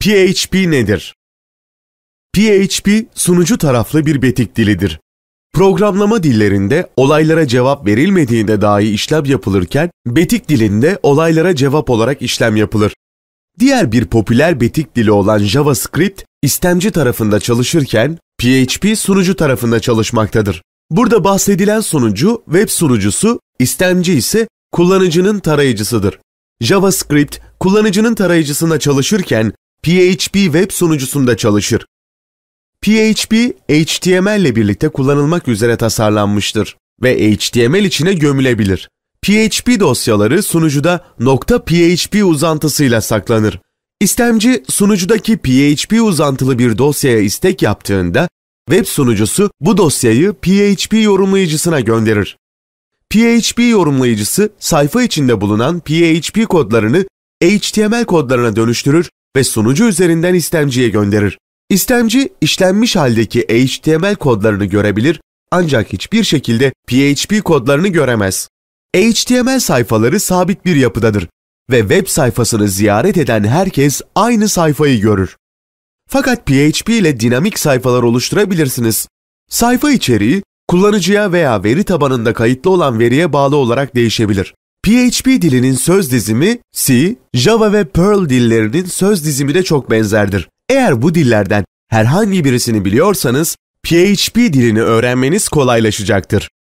PHP nedir? PHP sunucu taraflı bir betik dilidir. Programlama dillerinde olaylara cevap verilmediğinde dahi işlem yapılırken betik dilinde olaylara cevap olarak işlem yapılır. Diğer bir popüler betik dili olan JavaScript istemci tarafında çalışırken PHP sunucu tarafında çalışmaktadır. Burada bahsedilen sunucu web sunucusu, istemci ise kullanıcının tarayıcısıdır. JavaScript kullanıcının tarayıcısında çalışırken PHP web sunucusunda çalışır. PHP, HTML ile birlikte kullanılmak üzere tasarlanmıştır ve HTML içine gömülebilir. PHP dosyaları sunucuda .php uzantısıyla saklanır. İstemci sunucudaki PHP uzantılı bir dosyaya istek yaptığında web sunucusu bu dosyayı PHP yorumlayıcısına gönderir. PHP yorumlayıcısı sayfa içinde bulunan PHP kodlarını HTML kodlarına dönüştürür ve sunucu üzerinden istemciye gönderir. İstemci işlenmiş haldeki HTML kodlarını görebilir ancak hiçbir şekilde PHP kodlarını göremez. HTML sayfaları sabit bir yapıdadır ve web sayfasını ziyaret eden herkes aynı sayfayı görür. Fakat PHP ile dinamik sayfalar oluşturabilirsiniz. Sayfa içeriği kullanıcıya veya veri tabanında kayıtlı olan veriye bağlı olarak değişebilir. PHP dilinin söz dizimi C, Java ve Perl dillerinin söz de çok benzerdir. Eğer bu dillerden herhangi birisini biliyorsanız PHP dilini öğrenmeniz kolaylaşacaktır.